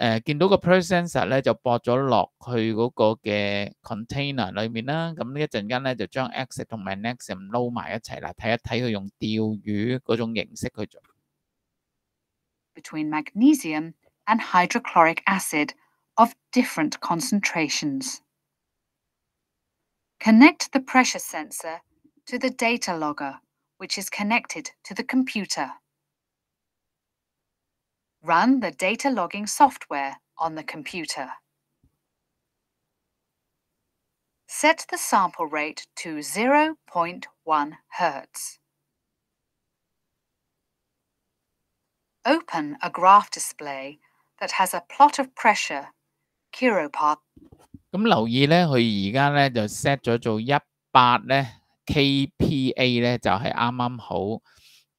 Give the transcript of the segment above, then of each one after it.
Between container exit 同埋 nexum 撈埋一齊啦，睇一睇佢用釣魚嗰種形式去做。Between magnesium and hydrochloric acid of different concentrations. Connect the pressure sensor to the data logger, which is connected to the computer run the data logging software on the computer. Set the sample rate to 0.1 Hz. Open a graph display that has a plot of pressure, curopart. set 咗做一百咧 kPa 咧，就係啱啱好。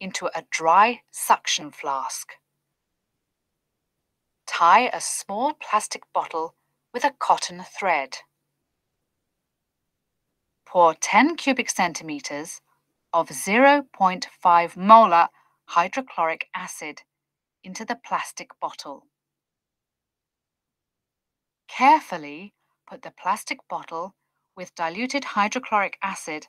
into a dry suction flask. Tie a small plastic bottle with a cotton thread. Pour 10 cubic centimetres of 0.5 molar hydrochloric acid into the plastic bottle. Carefully put the plastic bottle with diluted hydrochloric acid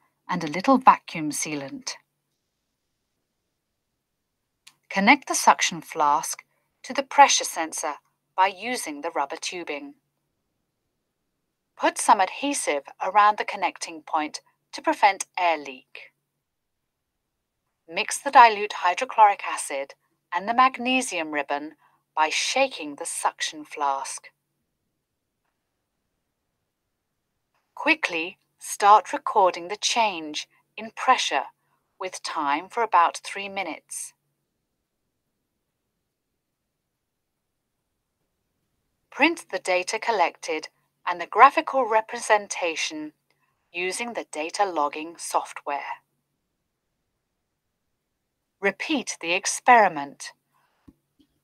and a little vacuum sealant. Connect the suction flask to the pressure sensor by using the rubber tubing. Put some adhesive around the connecting point to prevent air leak. Mix the dilute hydrochloric acid and the magnesium ribbon by shaking the suction flask. Quickly Start recording the change in pressure with time for about three minutes. Print the data collected and the graphical representation using the data logging software. Repeat the experiment.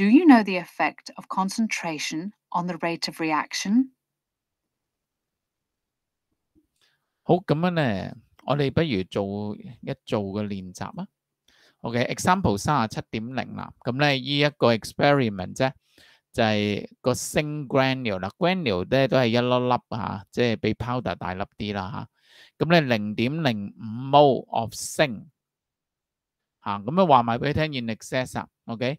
Do you know the effect of concentration on the rate of reaction? 好，咁樣咧，我哋不如做一做嘅練習啊。OK，example 三十七點零啦。咁咧，依一個 à, experiment 啫，就係個升 granule 啦。granule 咧都係一粒粒嚇，即係比 powder 大粒啲啦嚇。咁咧零點零五 mol of 升嚇，咁樣話埋俾你聽，in à, excess 啊。OK。À.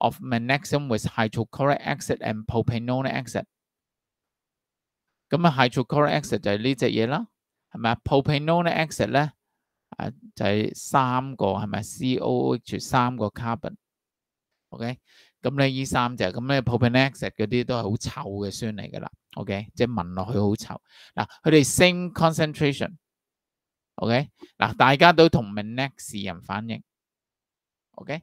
of magnesium with hydrochloric acid and propanonic acid Cái mà hydrochloric acid gì 就係呢隻嘢啦，係咪啊？propanonic acid là ba ba cái, cái COH carbon. OK. 咧啊就係、是、三個係咪 COOH 三個 carbon，OK、okay?。咁咧依三隻，咁咧 propanic acid cái cái đó là OK? 嗰啲都係好臭嘅酸嚟噶啦，OK，即係聞落去好臭。嗱，佢哋 same concentration，OK，、okay? 嗱，大家都同 magnesium OK.